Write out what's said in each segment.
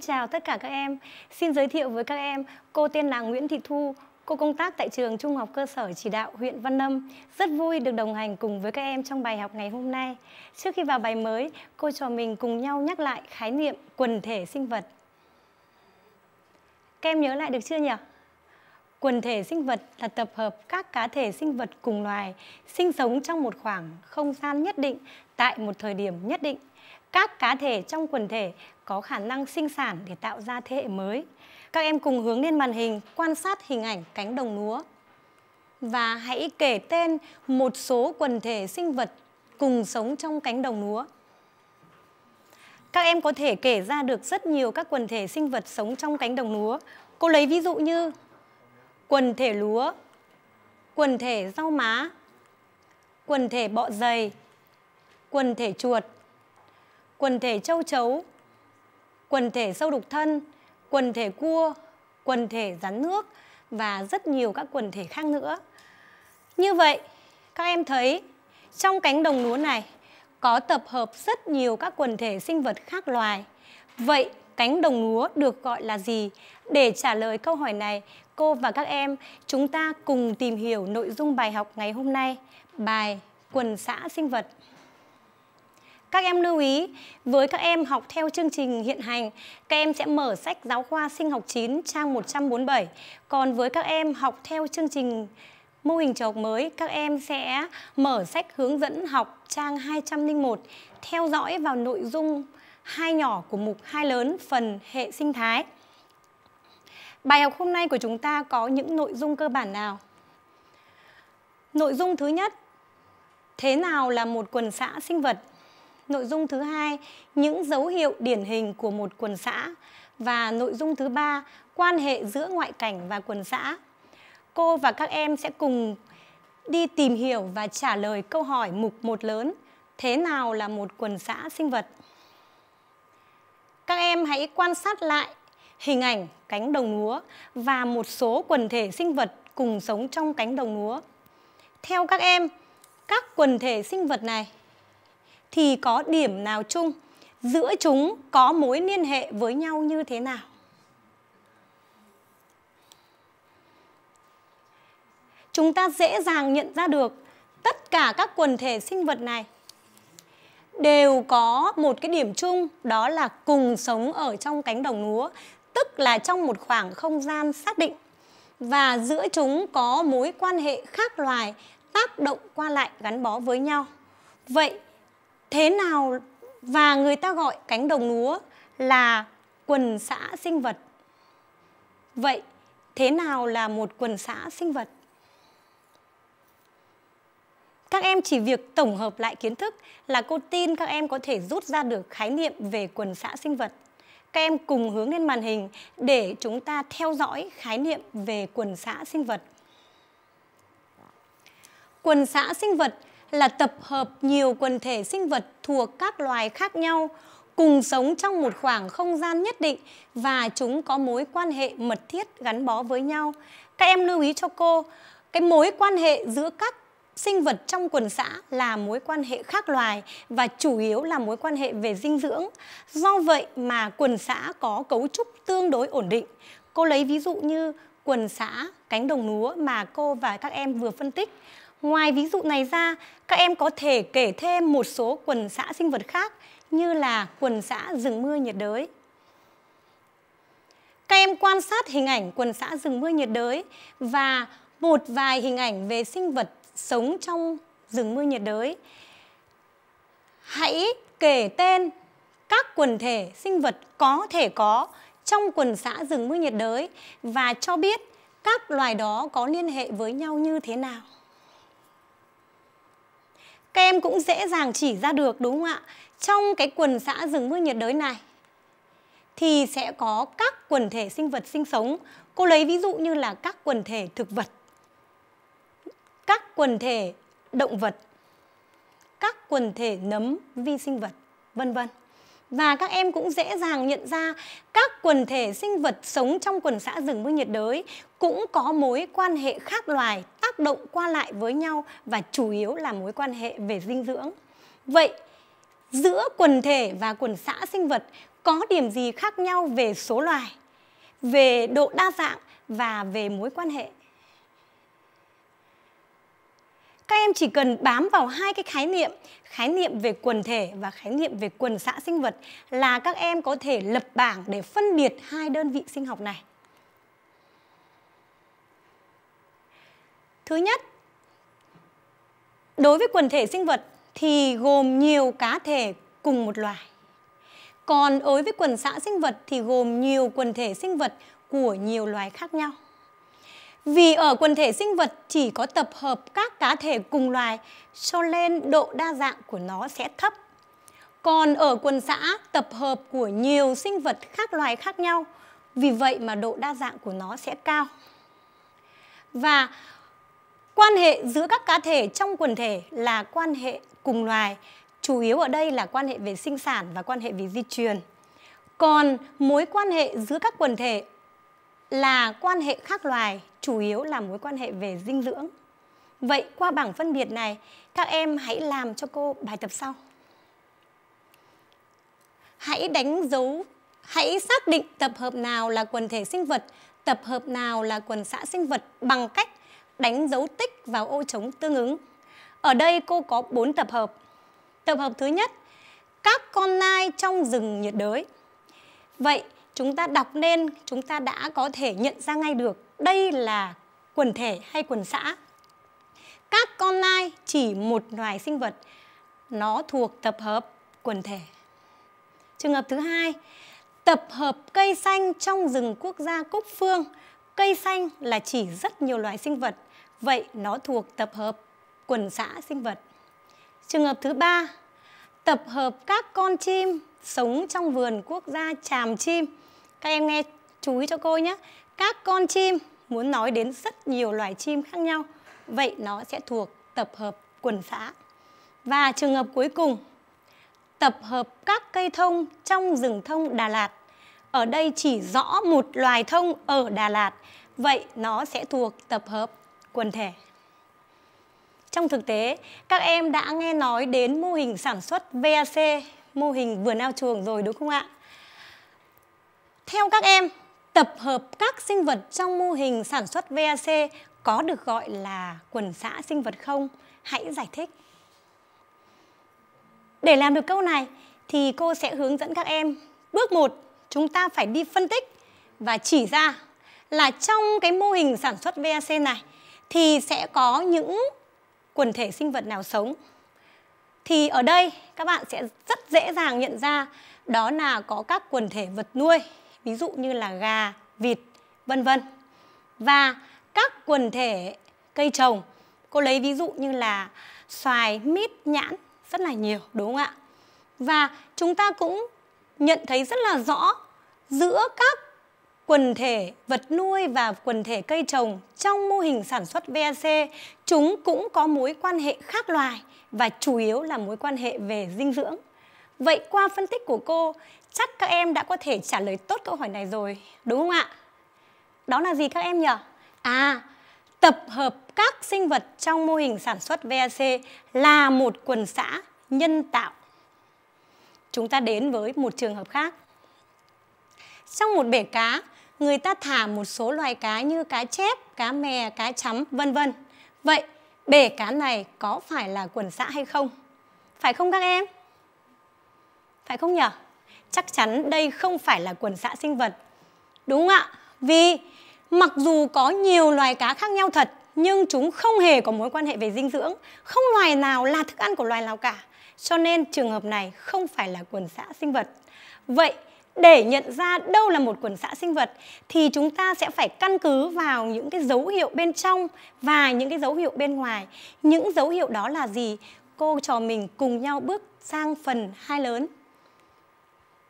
chào tất cả các em. Xin giới thiệu với các em, cô tên là Nguyễn Thị Thu, cô công tác tại trường Trung học cơ sở chỉ đạo huyện Văn Lâm. Rất vui được đồng hành cùng với các em trong bài học ngày hôm nay. Trước khi vào bài mới, cô trò mình cùng nhau nhắc lại khái niệm quần thể sinh vật. Các em nhớ lại được chưa nhỉ? Quần thể sinh vật là tập hợp các cá thể sinh vật cùng loài sinh sống trong một khoảng không gian nhất định tại một thời điểm nhất định. Các cá thể trong quần thể có khả năng sinh sản để tạo ra thế hệ mới. Các em cùng hướng lên màn hình quan sát hình ảnh cánh đồng lúa và hãy kể tên một số quần thể sinh vật cùng sống trong cánh đồng lúa. Các em có thể kể ra được rất nhiều các quần thể sinh vật sống trong cánh đồng lúa. Cô lấy ví dụ như quần thể lúa, quần thể rau má, quần thể bọ dày, quần thể chuột, quần thể châu chấu, quần thể sâu đục thân, quần thể cua, quần thể rắn nước và rất nhiều các quần thể khác nữa. Như vậy, các em thấy trong cánh đồng lúa này có tập hợp rất nhiều các quần thể sinh vật khác loài. Vậy cánh đồng lúa được gọi là gì? Để trả lời câu hỏi này, cô và các em chúng ta cùng tìm hiểu nội dung bài học ngày hôm nay, bài quần xã sinh vật. Các em lưu ý, với các em học theo chương trình hiện hành, các em sẽ mở sách giáo khoa sinh học 9 trang 147. Còn với các em học theo chương trình mô hình trường học mới, các em sẽ mở sách hướng dẫn học trang 201, theo dõi vào nội dung hai nhỏ của mục hai lớn phần hệ sinh thái. Bài học hôm nay của chúng ta có những nội dung cơ bản nào? Nội dung thứ nhất, thế nào là một quần xã sinh vật? Nội dung thứ hai, những dấu hiệu điển hình của một quần xã. Và nội dung thứ ba, quan hệ giữa ngoại cảnh và quần xã. Cô và các em sẽ cùng đi tìm hiểu và trả lời câu hỏi mục một lớn. Thế nào là một quần xã sinh vật? Các em hãy quan sát lại hình ảnh cánh đồng lúa và một số quần thể sinh vật cùng sống trong cánh đồng lúa. Theo các em, các quần thể sinh vật này thì có điểm nào chung? Giữa chúng có mối liên hệ với nhau như thế nào? Chúng ta dễ dàng nhận ra được tất cả các quần thể sinh vật này đều có một cái điểm chung đó là cùng sống ở trong cánh đồng lúa, tức là trong một khoảng không gian xác định và giữa chúng có mối quan hệ khác loài tác động qua lại gắn bó với nhau. Vậy thế nào và người ta gọi cánh đồng lúa là quần xã sinh vật vậy thế nào là một quần xã sinh vật các em chỉ việc tổng hợp lại kiến thức là cô tin các em có thể rút ra được khái niệm về quần xã sinh vật các em cùng hướng lên màn hình để chúng ta theo dõi khái niệm về quần xã sinh vật quần xã sinh vật là tập hợp nhiều quần thể sinh vật thuộc các loài khác nhau cùng sống trong một khoảng không gian nhất định và chúng có mối quan hệ mật thiết gắn bó với nhau. Các em lưu ý cho cô, cái mối quan hệ giữa các sinh vật trong quần xã là mối quan hệ khác loài và chủ yếu là mối quan hệ về dinh dưỡng. Do vậy mà quần xã có cấu trúc tương đối ổn định. Cô lấy ví dụ như quần xã cánh đồng lúa mà cô và các em vừa phân tích Ngoài ví dụ này ra, các em có thể kể thêm một số quần xã sinh vật khác như là quần xã rừng mưa nhiệt đới. Các em quan sát hình ảnh quần xã rừng mưa nhiệt đới và một vài hình ảnh về sinh vật sống trong rừng mưa nhiệt đới. Hãy kể tên các quần thể sinh vật có thể có trong quần xã rừng mưa nhiệt đới và cho biết các loài đó có liên hệ với nhau như thế nào các em cũng dễ dàng chỉ ra được đúng không ạ? Trong cái quần xã rừng mưa nhiệt đới này thì sẽ có các quần thể sinh vật sinh sống. Cô lấy ví dụ như là các quần thể thực vật, các quần thể động vật, các quần thể nấm vi sinh vật, vân vân. Và các em cũng dễ dàng nhận ra các quần thể sinh vật sống trong quần xã rừng mưa nhiệt đới cũng có mối quan hệ khác loài động qua lại với nhau và chủ yếu là mối quan hệ về dinh dưỡng. Vậy giữa quần thể và quần xã sinh vật có điểm gì khác nhau về số loài, về độ đa dạng và về mối quan hệ? Các em chỉ cần bám vào hai cái khái niệm, khái niệm về quần thể và khái niệm về quần xã sinh vật là các em có thể lập bảng để phân biệt hai đơn vị sinh học này. Thứ nhất, đối với quần thể sinh vật thì gồm nhiều cá thể cùng một loài. Còn đối với quần xã sinh vật thì gồm nhiều quần thể sinh vật của nhiều loài khác nhau. Vì ở quần thể sinh vật chỉ có tập hợp các cá thể cùng loài cho nên độ đa dạng của nó sẽ thấp. Còn ở quần xã tập hợp của nhiều sinh vật khác loài khác nhau, vì vậy mà độ đa dạng của nó sẽ cao. Và Quan hệ giữa các cá thể trong quần thể là quan hệ cùng loài, chủ yếu ở đây là quan hệ về sinh sản và quan hệ về di truyền. Còn mối quan hệ giữa các quần thể là quan hệ khác loài, chủ yếu là mối quan hệ về dinh dưỡng. Vậy qua bảng phân biệt này, các em hãy làm cho cô bài tập sau. Hãy đánh dấu, hãy xác định tập hợp nào là quần thể sinh vật, tập hợp nào là quần xã sinh vật bằng cách đánh dấu tích vào ô trống tương ứng. Ở đây cô có 4 tập hợp. Tập hợp thứ nhất, các con nai trong rừng nhiệt đới. Vậy chúng ta đọc nên chúng ta đã có thể nhận ra ngay được đây là quần thể hay quần xã. Các con nai chỉ một loài sinh vật, nó thuộc tập hợp quần thể. Trường hợp thứ hai, tập hợp cây xanh trong rừng quốc gia Cúc Phương. Cây xanh là chỉ rất nhiều loài sinh vật vậy nó thuộc tập hợp quần xã sinh vật. Trường hợp thứ ba, tập hợp các con chim sống trong vườn quốc gia Tràm Chim. Các em nghe chú ý cho cô nhé. Các con chim muốn nói đến rất nhiều loài chim khác nhau, vậy nó sẽ thuộc tập hợp quần xã. Và trường hợp cuối cùng, tập hợp các cây thông trong rừng thông Đà Lạt. Ở đây chỉ rõ một loài thông ở Đà Lạt, vậy nó sẽ thuộc tập hợp quần thể. Trong thực tế, các em đã nghe nói đến mô hình sản xuất VAC, mô hình vườn ao chuồng rồi đúng không ạ? Theo các em, tập hợp các sinh vật trong mô hình sản xuất VAC có được gọi là quần xã sinh vật không? Hãy giải thích. Để làm được câu này thì cô sẽ hướng dẫn các em. Bước 1, chúng ta phải đi phân tích và chỉ ra là trong cái mô hình sản xuất VAC này thì sẽ có những quần thể sinh vật nào sống. Thì ở đây các bạn sẽ rất dễ dàng nhận ra đó là có các quần thể vật nuôi, ví dụ như là gà, vịt, vân vân. Và các quần thể cây trồng, cô lấy ví dụ như là xoài, mít, nhãn rất là nhiều đúng không ạ? Và chúng ta cũng nhận thấy rất là rõ giữa các quần thể vật nuôi và quần thể cây trồng trong mô hình sản xuất VAC, chúng cũng có mối quan hệ khác loài và chủ yếu là mối quan hệ về dinh dưỡng. Vậy qua phân tích của cô, chắc các em đã có thể trả lời tốt câu hỏi này rồi, đúng không ạ? Đó là gì các em nhỉ? À, tập hợp các sinh vật trong mô hình sản xuất VAC là một quần xã nhân tạo. Chúng ta đến với một trường hợp khác. Trong một bể cá, người ta thả một số loài cá như cá chép, cá mè, cá chấm, vân vân. Vậy bể cá này có phải là quần xã hay không? Phải không các em? Phải không nhỉ? Chắc chắn đây không phải là quần xã sinh vật. Đúng ạ, vì mặc dù có nhiều loài cá khác nhau thật nhưng chúng không hề có mối quan hệ về dinh dưỡng, không loài nào là thức ăn của loài nào cả. Cho nên trường hợp này không phải là quần xã sinh vật. Vậy để nhận ra đâu là một quần xã sinh vật thì chúng ta sẽ phải căn cứ vào những cái dấu hiệu bên trong và những cái dấu hiệu bên ngoài. Những dấu hiệu đó là gì? Cô trò mình cùng nhau bước sang phần hai lớn.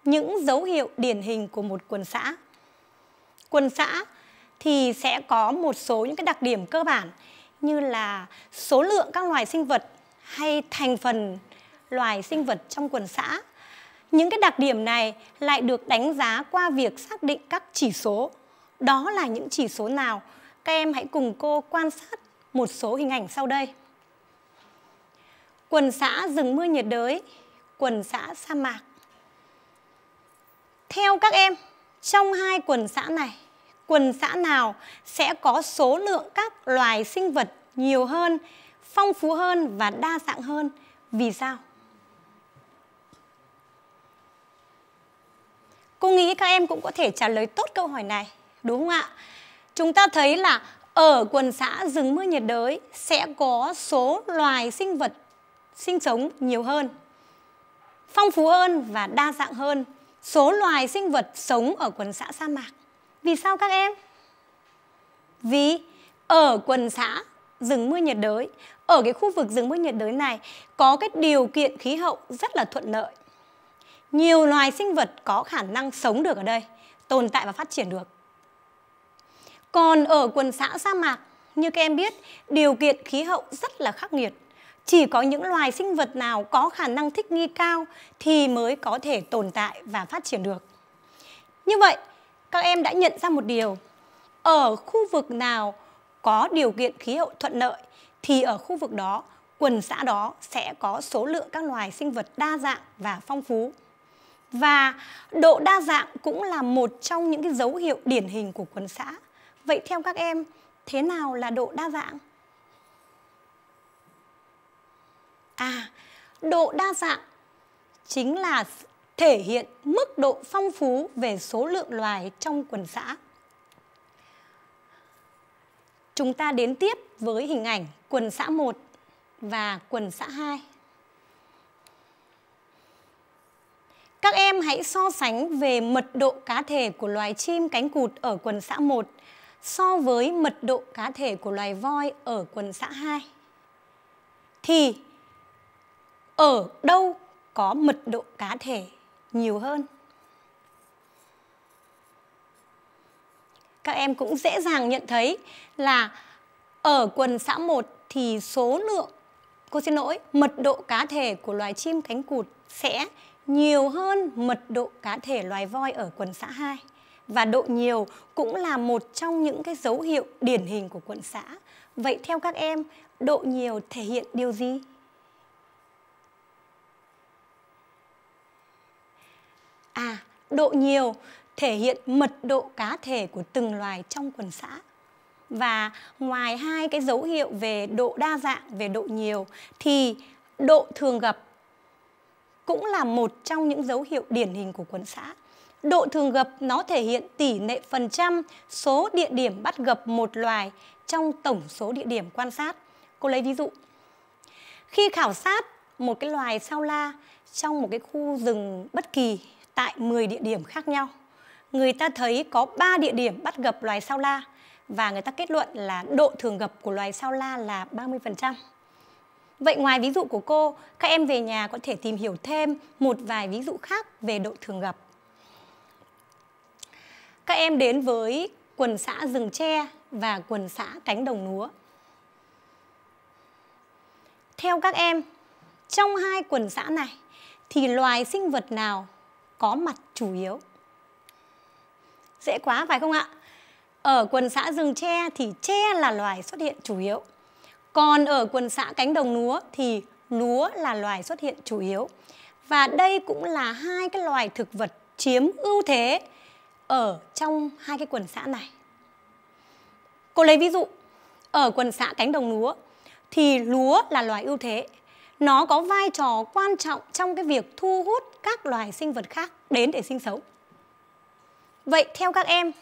Những dấu hiệu điển hình của một quần xã. Quần xã thì sẽ có một số những cái đặc điểm cơ bản như là số lượng các loài sinh vật hay thành phần loài sinh vật trong quần xã những cái đặc điểm này lại được đánh giá qua việc xác định các chỉ số. Đó là những chỉ số nào? Các em hãy cùng cô quan sát một số hình ảnh sau đây. Quần xã rừng mưa nhiệt đới, quần xã sa mạc. Theo các em, trong hai quần xã này, quần xã nào sẽ có số lượng các loài sinh vật nhiều hơn, phong phú hơn và đa dạng hơn? Vì sao? Cô nghĩ các em cũng có thể trả lời tốt câu hỏi này, đúng không ạ? Chúng ta thấy là ở quần xã rừng mưa nhiệt đới sẽ có số loài sinh vật sinh sống nhiều hơn, phong phú hơn và đa dạng hơn số loài sinh vật sống ở quần xã sa mạc. Vì sao các em? Vì ở quần xã rừng mưa nhiệt đới, ở cái khu vực rừng mưa nhiệt đới này có cái điều kiện khí hậu rất là thuận lợi nhiều loài sinh vật có khả năng sống được ở đây, tồn tại và phát triển được. Còn ở quần xã sa mạc, như các em biết, điều kiện khí hậu rất là khắc nghiệt. Chỉ có những loài sinh vật nào có khả năng thích nghi cao thì mới có thể tồn tại và phát triển được. Như vậy, các em đã nhận ra một điều. Ở khu vực nào có điều kiện khí hậu thuận lợi thì ở khu vực đó, quần xã đó sẽ có số lượng các loài sinh vật đa dạng và phong phú. Và độ đa dạng cũng là một trong những cái dấu hiệu điển hình của quần xã. Vậy theo các em, thế nào là độ đa dạng? À, độ đa dạng chính là thể hiện mức độ phong phú về số lượng loài trong quần xã. Chúng ta đến tiếp với hình ảnh quần xã 1 và quần xã 2. Các em hãy so sánh về mật độ cá thể của loài chim cánh cụt ở quần xã 1 so với mật độ cá thể của loài voi ở quần xã 2. Thì ở đâu có mật độ cá thể nhiều hơn? Các em cũng dễ dàng nhận thấy là ở quần xã 1 thì số lượng, cô xin lỗi, mật độ cá thể của loài chim cánh cụt sẽ nhiều hơn mật độ cá thể loài voi ở quần xã 2 và độ nhiều cũng là một trong những cái dấu hiệu điển hình của quận xã. Vậy theo các em, độ nhiều thể hiện điều gì? À, độ nhiều thể hiện mật độ cá thể của từng loài trong quần xã. Và ngoài hai cái dấu hiệu về độ đa dạng, về độ nhiều thì độ thường gặp cũng là một trong những dấu hiệu điển hình của quấn xã. Độ thường gặp nó thể hiện tỷ lệ phần trăm số địa điểm bắt gặp một loài trong tổng số địa điểm quan sát. Cô lấy ví dụ. Khi khảo sát một cái loài sao la trong một cái khu rừng bất kỳ tại 10 địa điểm khác nhau, người ta thấy có 3 địa điểm bắt gặp loài sao la và người ta kết luận là độ thường gặp của loài sao la là 30%. Vậy ngoài ví dụ của cô, các em về nhà có thể tìm hiểu thêm một vài ví dụ khác về độ thường gặp. Các em đến với quần xã rừng tre và quần xã cánh đồng lúa. Theo các em, trong hai quần xã này thì loài sinh vật nào có mặt chủ yếu? Dễ quá phải không ạ? Ở quần xã rừng tre thì tre là loài xuất hiện chủ yếu. Còn ở quần xã cánh đồng lúa thì lúa là loài xuất hiện chủ yếu. Và đây cũng là hai cái loài thực vật chiếm ưu thế ở trong hai cái quần xã này. Cô lấy ví dụ, ở quần xã cánh đồng lúa thì lúa là loài ưu thế. Nó có vai trò quan trọng trong cái việc thu hút các loài sinh vật khác đến để sinh sống. Vậy theo các em,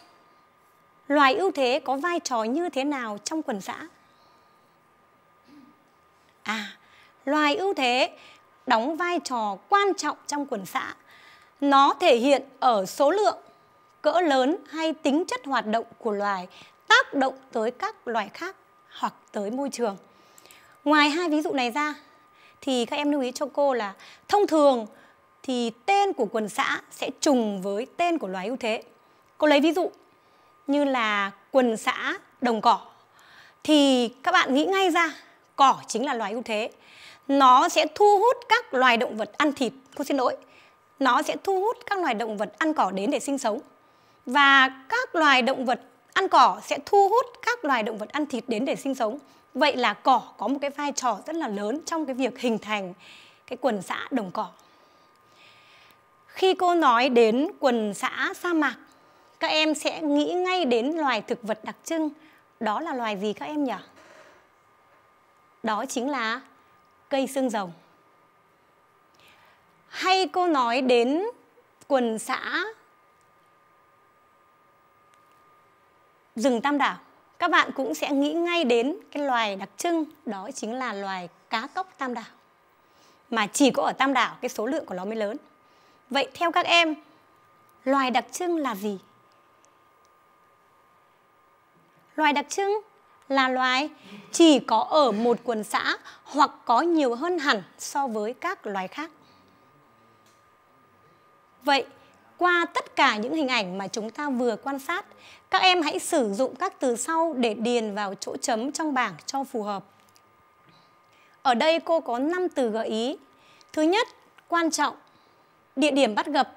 loài ưu thế có vai trò như thế nào trong quần xã? loài ưu thế đóng vai trò quan trọng trong quần xã. Nó thể hiện ở số lượng, cỡ lớn hay tính chất hoạt động của loài tác động tới các loài khác hoặc tới môi trường. Ngoài hai ví dụ này ra thì các em lưu ý cho cô là thông thường thì tên của quần xã sẽ trùng với tên của loài ưu thế. Cô lấy ví dụ như là quần xã đồng cỏ thì các bạn nghĩ ngay ra cỏ chính là loài ưu thế nó sẽ thu hút các loài động vật ăn thịt cô xin lỗi nó sẽ thu hút các loài động vật ăn cỏ đến để sinh sống và các loài động vật ăn cỏ sẽ thu hút các loài động vật ăn thịt đến để sinh sống vậy là cỏ có một cái vai trò rất là lớn trong cái việc hình thành cái quần xã đồng cỏ khi cô nói đến quần xã sa mạc các em sẽ nghĩ ngay đến loài thực vật đặc trưng đó là loài gì các em nhỉ đó chính là cây xương rồng hay cô nói đến quần xã rừng tam đảo các bạn cũng sẽ nghĩ ngay đến cái loài đặc trưng đó chính là loài cá cốc tam đảo mà chỉ có ở tam đảo cái số lượng của nó mới lớn vậy theo các em loài đặc trưng là gì loài đặc trưng là loài chỉ có ở một quần xã hoặc có nhiều hơn hẳn so với các loài khác. Vậy, qua tất cả những hình ảnh mà chúng ta vừa quan sát, các em hãy sử dụng các từ sau để điền vào chỗ chấm trong bảng cho phù hợp. Ở đây cô có 5 từ gợi ý. Thứ nhất, quan trọng, địa điểm bắt gặp,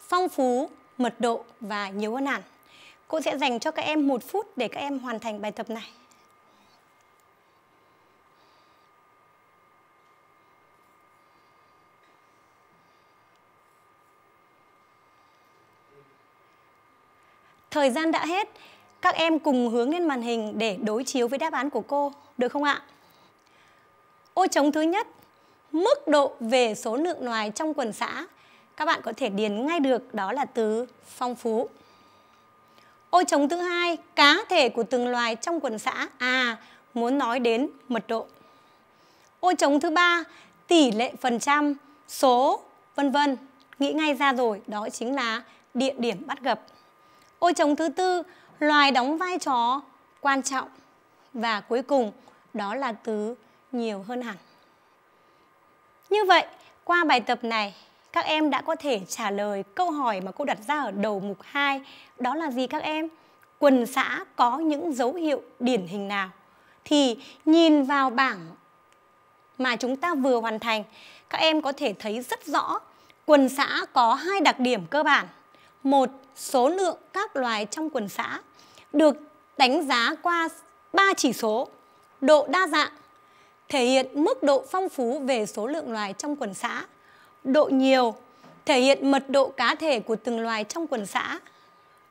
phong phú, mật độ và nhiều hơn hẳn. Cô sẽ dành cho các em một phút để các em hoàn thành bài tập này. Thời gian đã hết, các em cùng hướng lên màn hình để đối chiếu với đáp án của cô, được không ạ? Ô trống thứ nhất, mức độ về số lượng loài trong quần xã. Các bạn có thể điền ngay được đó là từ phong phú. Ô trống thứ hai, cá thể của từng loài trong quần xã. À, muốn nói đến mật độ. Ô trống thứ ba, tỷ lệ phần trăm, số, vân vân. Nghĩ ngay ra rồi, đó chính là địa điểm bắt gặp. Ô chồng thứ tư, loài đóng vai trò quan trọng. Và cuối cùng, đó là từ nhiều hơn hẳn. Như vậy, qua bài tập này, các em đã có thể trả lời câu hỏi mà cô đặt ra ở đầu mục 2. Đó là gì các em? Quần xã có những dấu hiệu điển hình nào? Thì nhìn vào bảng mà chúng ta vừa hoàn thành, các em có thể thấy rất rõ quần xã có hai đặc điểm cơ bản một số lượng các loài trong quần xã được đánh giá qua ba chỉ số độ đa dạng thể hiện mức độ phong phú về số lượng loài trong quần xã độ nhiều thể hiện mật độ cá thể của từng loài trong quần xã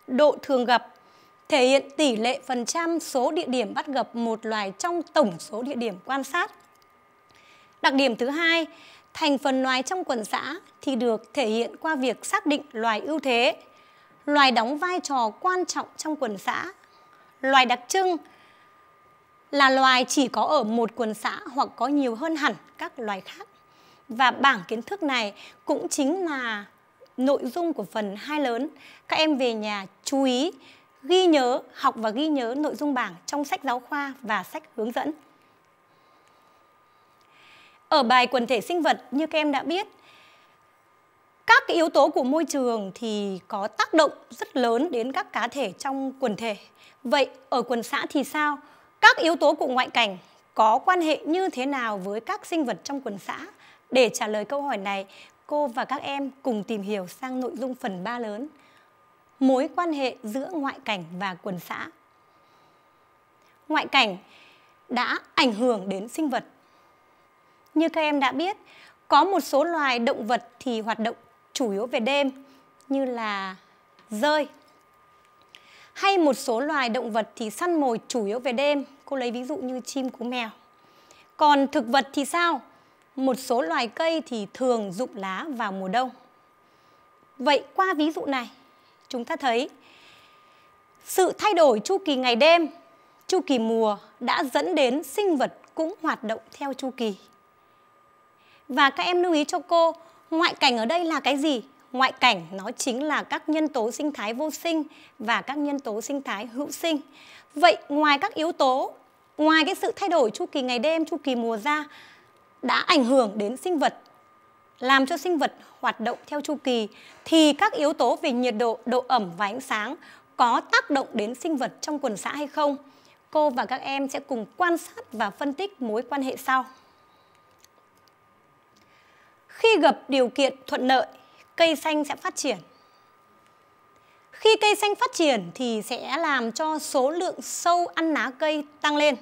độ thường gặp thể hiện tỷ lệ phần trăm số địa điểm bắt gặp một loài trong tổng số địa điểm quan sát đặc điểm thứ hai Thành phần loài trong quần xã thì được thể hiện qua việc xác định loài ưu thế, loài đóng vai trò quan trọng trong quần xã. Loài đặc trưng là loài chỉ có ở một quần xã hoặc có nhiều hơn hẳn các loài khác. Và bảng kiến thức này cũng chính là nội dung của phần hai lớn. Các em về nhà chú ý ghi nhớ, học và ghi nhớ nội dung bảng trong sách giáo khoa và sách hướng dẫn. Ở bài quần thể sinh vật như các em đã biết, các cái yếu tố của môi trường thì có tác động rất lớn đến các cá thể trong quần thể. Vậy ở quần xã thì sao? Các yếu tố của ngoại cảnh có quan hệ như thế nào với các sinh vật trong quần xã? Để trả lời câu hỏi này, cô và các em cùng tìm hiểu sang nội dung phần 3 lớn. Mối quan hệ giữa ngoại cảnh và quần xã. Ngoại cảnh đã ảnh hưởng đến sinh vật như các em đã biết, có một số loài động vật thì hoạt động chủ yếu về đêm như là rơi. Hay một số loài động vật thì săn mồi chủ yếu về đêm, cô lấy ví dụ như chim cú mèo. Còn thực vật thì sao? Một số loài cây thì thường rụng lá vào mùa đông. Vậy qua ví dụ này, chúng ta thấy sự thay đổi chu kỳ ngày đêm, chu kỳ mùa đã dẫn đến sinh vật cũng hoạt động theo chu kỳ. Và các em lưu ý cho cô, ngoại cảnh ở đây là cái gì? Ngoại cảnh nó chính là các nhân tố sinh thái vô sinh và các nhân tố sinh thái hữu sinh. Vậy ngoài các yếu tố, ngoài cái sự thay đổi chu kỳ ngày đêm, chu kỳ mùa ra đã ảnh hưởng đến sinh vật làm cho sinh vật hoạt động theo chu kỳ thì các yếu tố về nhiệt độ, độ ẩm và ánh sáng có tác động đến sinh vật trong quần xã hay không? Cô và các em sẽ cùng quan sát và phân tích mối quan hệ sau. Khi gặp điều kiện thuận lợi, cây xanh sẽ phát triển. Khi cây xanh phát triển thì sẽ làm cho số lượng sâu ăn lá cây tăng lên.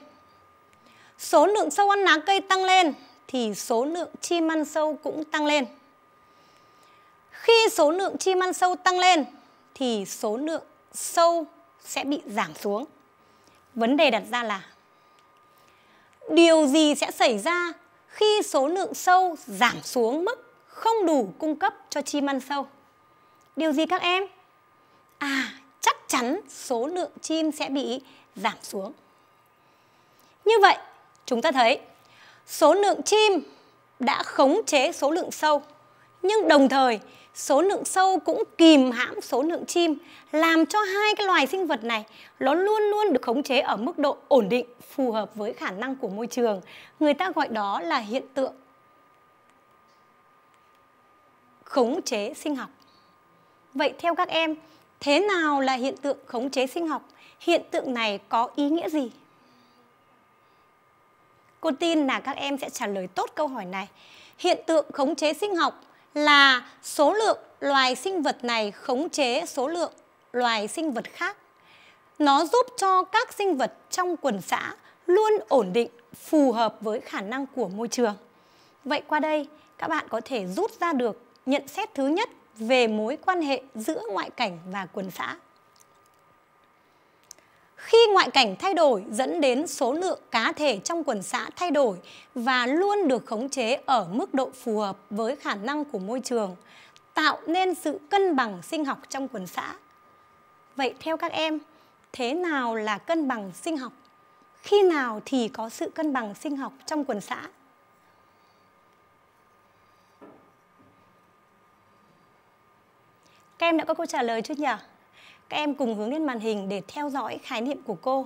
Số lượng sâu ăn lá cây tăng lên thì số lượng chim ăn sâu cũng tăng lên. Khi số lượng chim ăn sâu tăng lên thì số lượng sâu sẽ bị giảm xuống. Vấn đề đặt ra là điều gì sẽ xảy ra khi số lượng sâu giảm xuống mức không đủ cung cấp cho chim ăn sâu. Điều gì các em? À, chắc chắn số lượng chim sẽ bị giảm xuống. Như vậy, chúng ta thấy số lượng chim đã khống chế số lượng sâu nhưng đồng thời số lượng sâu cũng kìm hãm số lượng chim làm cho hai cái loài sinh vật này nó luôn luôn được khống chế ở mức độ ổn định phù hợp với khả năng của môi trường người ta gọi đó là hiện tượng khống chế sinh học vậy theo các em thế nào là hiện tượng khống chế sinh học hiện tượng này có ý nghĩa gì cô tin là các em sẽ trả lời tốt câu hỏi này hiện tượng khống chế sinh học là số lượng loài sinh vật này khống chế số lượng loài sinh vật khác. Nó giúp cho các sinh vật trong quần xã luôn ổn định, phù hợp với khả năng của môi trường. Vậy qua đây, các bạn có thể rút ra được nhận xét thứ nhất về mối quan hệ giữa ngoại cảnh và quần xã khi ngoại cảnh thay đổi dẫn đến số lượng cá thể trong quần xã thay đổi và luôn được khống chế ở mức độ phù hợp với khả năng của môi trường, tạo nên sự cân bằng sinh học trong quần xã. Vậy theo các em, thế nào là cân bằng sinh học? Khi nào thì có sự cân bằng sinh học trong quần xã? Các em đã có câu trả lời chưa nhỉ? Các em cùng hướng lên màn hình để theo dõi khái niệm của cô.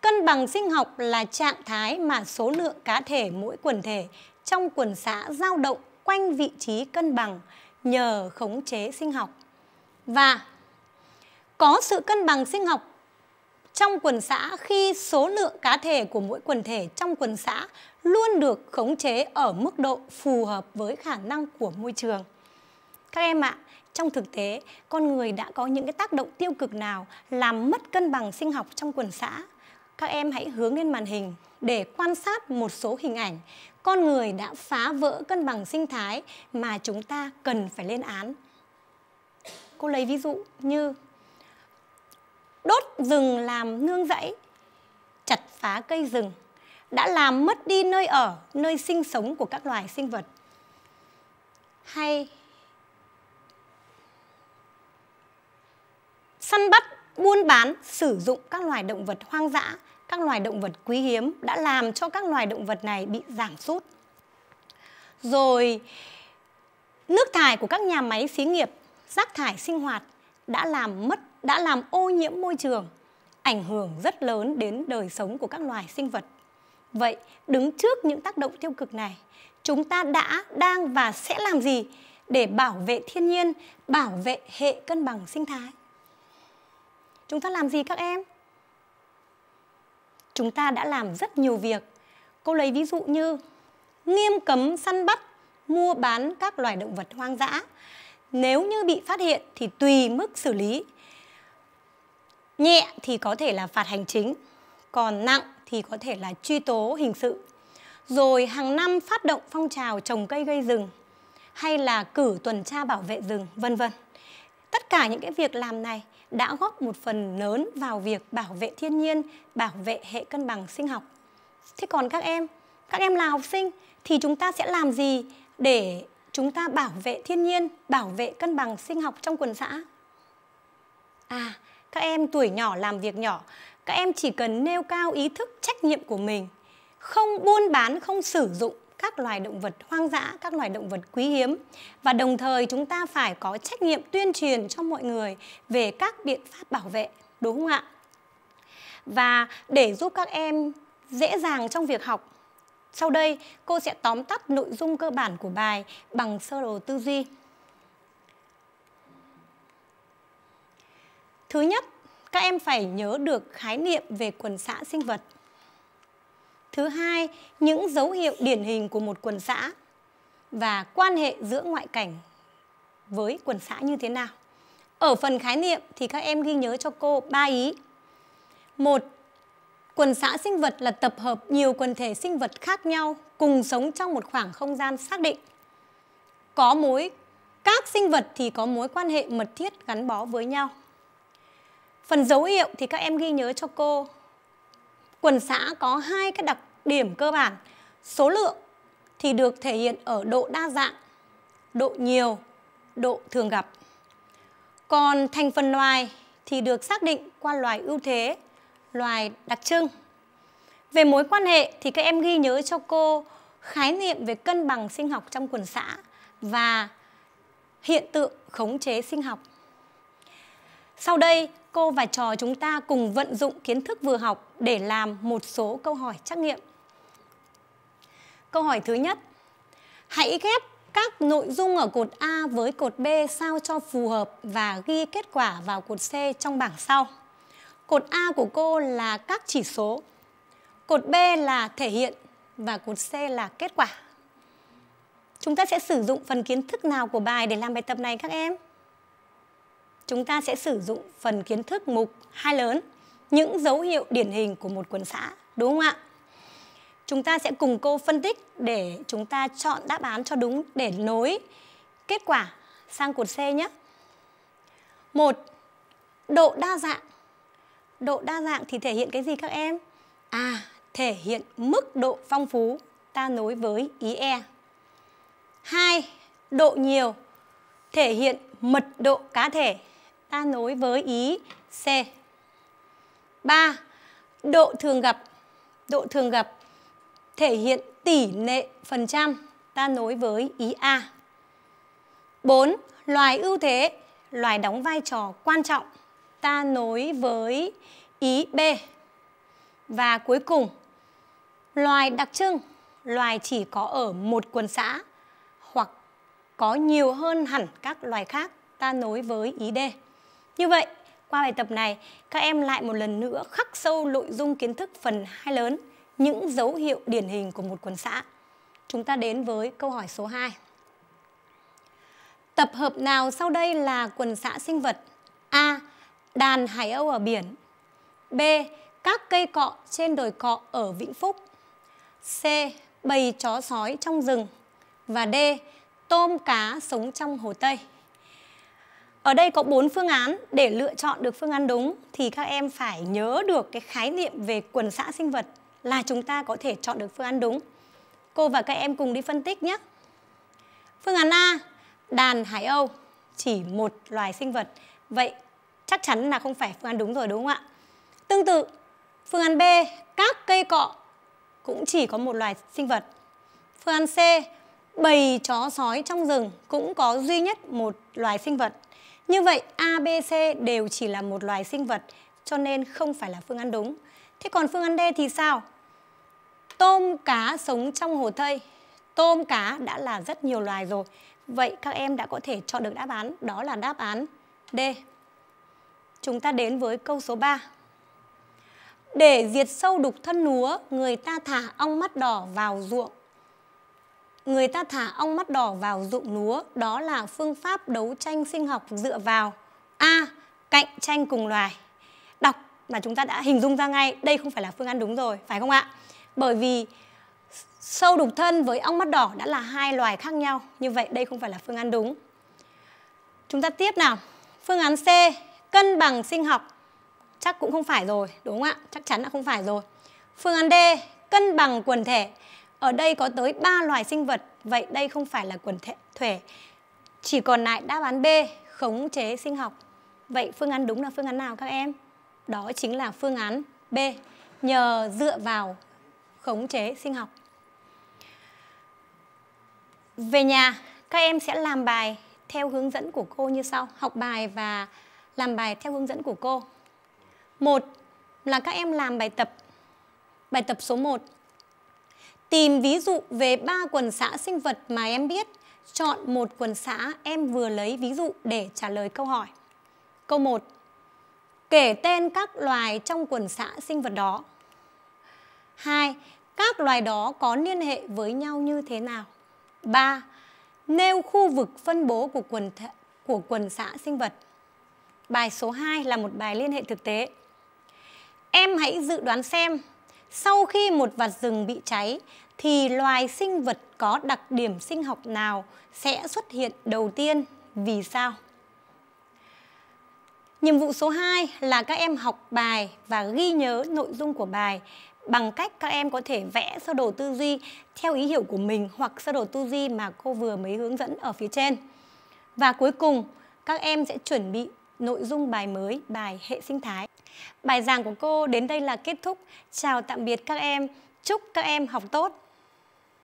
Cân bằng sinh học là trạng thái mà số lượng cá thể mỗi quần thể trong quần xã dao động quanh vị trí cân bằng nhờ khống chế sinh học. Và có sự cân bằng sinh học trong quần xã khi số lượng cá thể của mỗi quần thể trong quần xã luôn được khống chế ở mức độ phù hợp với khả năng của môi trường. Các em ạ, à, trong thực tế con người đã có những cái tác động tiêu cực nào làm mất cân bằng sinh học trong quần xã các em hãy hướng lên màn hình để quan sát một số hình ảnh con người đã phá vỡ cân bằng sinh thái mà chúng ta cần phải lên án cô lấy ví dụ như đốt rừng làm nương rẫy chặt phá cây rừng đã làm mất đi nơi ở nơi sinh sống của các loài sinh vật hay săn bắt, buôn bán, sử dụng các loài động vật hoang dã, các loài động vật quý hiếm đã làm cho các loài động vật này bị giảm sút. Rồi nước thải của các nhà máy xí nghiệp, rác thải sinh hoạt đã làm mất, đã làm ô nhiễm môi trường, ảnh hưởng rất lớn đến đời sống của các loài sinh vật. Vậy đứng trước những tác động tiêu cực này, chúng ta đã, đang và sẽ làm gì để bảo vệ thiên nhiên, bảo vệ hệ cân bằng sinh thái? chúng ta làm gì các em? Chúng ta đã làm rất nhiều việc. Cô lấy ví dụ như nghiêm cấm săn bắt, mua bán các loài động vật hoang dã. Nếu như bị phát hiện thì tùy mức xử lý. Nhẹ thì có thể là phạt hành chính, còn nặng thì có thể là truy tố hình sự. Rồi hàng năm phát động phong trào trồng cây gây rừng hay là cử tuần tra bảo vệ rừng, vân vân. Tất cả những cái việc làm này đã góp một phần lớn vào việc bảo vệ thiên nhiên, bảo vệ hệ cân bằng sinh học. Thế còn các em, các em là học sinh thì chúng ta sẽ làm gì để chúng ta bảo vệ thiên nhiên, bảo vệ cân bằng sinh học trong quần xã? À, các em tuổi nhỏ làm việc nhỏ, các em chỉ cần nêu cao ý thức trách nhiệm của mình, không buôn bán, không sử dụng các loài động vật hoang dã, các loài động vật quý hiếm. Và đồng thời chúng ta phải có trách nhiệm tuyên truyền cho mọi người về các biện pháp bảo vệ, đúng không ạ? Và để giúp các em dễ dàng trong việc học, sau đây cô sẽ tóm tắt nội dung cơ bản của bài bằng sơ đồ tư duy. Thứ nhất, các em phải nhớ được khái niệm về quần xã sinh vật. Thứ hai, những dấu hiệu điển hình của một quần xã và quan hệ giữa ngoại cảnh với quần xã như thế nào. Ở phần khái niệm thì các em ghi nhớ cho cô ba ý. Một, quần xã sinh vật là tập hợp nhiều quần thể sinh vật khác nhau cùng sống trong một khoảng không gian xác định. Có mối các sinh vật thì có mối quan hệ mật thiết gắn bó với nhau. Phần dấu hiệu thì các em ghi nhớ cho cô Quần xã có hai cái đặc điểm cơ bản. Số lượng thì được thể hiện ở độ đa dạng, độ nhiều, độ thường gặp. Còn thành phần loài thì được xác định qua loài ưu thế, loài đặc trưng. Về mối quan hệ thì các em ghi nhớ cho cô khái niệm về cân bằng sinh học trong quần xã và hiện tượng khống chế sinh học. Sau đây, cô và trò chúng ta cùng vận dụng kiến thức vừa học để làm một số câu hỏi trắc nghiệm. Câu hỏi thứ nhất, hãy ghép các nội dung ở cột A với cột B sao cho phù hợp và ghi kết quả vào cột C trong bảng sau. Cột A của cô là các chỉ số, cột B là thể hiện và cột C là kết quả. Chúng ta sẽ sử dụng phần kiến thức nào của bài để làm bài tập này các em? chúng ta sẽ sử dụng phần kiến thức mục hai lớn những dấu hiệu điển hình của một quần xã đúng không ạ? Chúng ta sẽ cùng cô phân tích để chúng ta chọn đáp án cho đúng để nối kết quả sang cột C nhé. Một, độ đa dạng. Độ đa dạng thì thể hiện cái gì các em? À, thể hiện mức độ phong phú ta nối với ý E. Hai, độ nhiều thể hiện mật độ cá thể ta nối với ý C. 3. Độ thường gặp. Độ thường gặp thể hiện tỷ lệ phần trăm ta nối với ý A. 4. Loài ưu thế, loài đóng vai trò quan trọng ta nối với ý B. Và cuối cùng, loài đặc trưng, loài chỉ có ở một quần xã hoặc có nhiều hơn hẳn các loài khác ta nối với ý D. Như vậy, qua bài tập này, các em lại một lần nữa khắc sâu nội dung kiến thức phần 2 lớn, những dấu hiệu điển hình của một quần xã. Chúng ta đến với câu hỏi số 2. Tập hợp nào sau đây là quần xã sinh vật? A. Đàn hải âu ở biển. B. Các cây cọ trên đồi cọ ở Vĩnh Phúc. C. Bầy chó sói trong rừng. Và D. Tôm cá sống trong Hồ Tây. Ở đây có 4 phương án, để lựa chọn được phương án đúng thì các em phải nhớ được cái khái niệm về quần xã sinh vật là chúng ta có thể chọn được phương án đúng. Cô và các em cùng đi phân tích nhé. Phương án A, đàn hải âu chỉ một loài sinh vật. Vậy chắc chắn là không phải phương án đúng rồi đúng không ạ? Tương tự, phương án B, các cây cọ cũng chỉ có một loài sinh vật. Phương án C, bầy chó sói trong rừng cũng có duy nhất một loài sinh vật. Như vậy A, B, C đều chỉ là một loài sinh vật cho nên không phải là phương án đúng. Thế còn phương án D thì sao? Tôm cá sống trong hồ Tây. Tôm cá đã là rất nhiều loài rồi. Vậy các em đã có thể chọn được đáp án, đó là đáp án D. Chúng ta đến với câu số 3. Để diệt sâu đục thân lúa, người ta thả ong mắt đỏ vào ruộng người ta thả ong mắt đỏ vào ruộng lúa đó là phương pháp đấu tranh sinh học dựa vào a cạnh tranh cùng loài đọc mà chúng ta đã hình dung ra ngay đây không phải là phương án đúng rồi phải không ạ bởi vì sâu đục thân với ong mắt đỏ đã là hai loài khác nhau như vậy đây không phải là phương án đúng chúng ta tiếp nào phương án c cân bằng sinh học chắc cũng không phải rồi đúng không ạ chắc chắn là không phải rồi phương án d cân bằng quần thể ở đây có tới 3 loài sinh vật, vậy đây không phải là quần thể, Chỉ còn lại đáp án B, khống chế sinh học. Vậy phương án đúng là phương án nào các em? Đó chính là phương án B, nhờ dựa vào khống chế sinh học. Về nhà, các em sẽ làm bài theo hướng dẫn của cô như sau. Học bài và làm bài theo hướng dẫn của cô. Một là các em làm bài tập. Bài tập số 1 Tìm ví dụ về ba quần xã sinh vật mà em biết. Chọn một quần xã em vừa lấy ví dụ để trả lời câu hỏi. Câu 1. Kể tên các loài trong quần xã sinh vật đó. 2. Các loài đó có liên hệ với nhau như thế nào? 3. Nêu khu vực phân bố của quần th của quần xã sinh vật. Bài số 2 là một bài liên hệ thực tế. Em hãy dự đoán xem, sau khi một vạt rừng bị cháy, thì loài sinh vật có đặc điểm sinh học nào sẽ xuất hiện đầu tiên, vì sao? Nhiệm vụ số 2 là các em học bài và ghi nhớ nội dung của bài bằng cách các em có thể vẽ sơ đồ tư duy theo ý hiểu của mình hoặc sơ đồ tư duy mà cô vừa mới hướng dẫn ở phía trên. Và cuối cùng, các em sẽ chuẩn bị nội dung bài mới, bài hệ sinh thái. Bài giảng của cô đến đây là kết thúc. Chào tạm biệt các em. Chúc các em học tốt.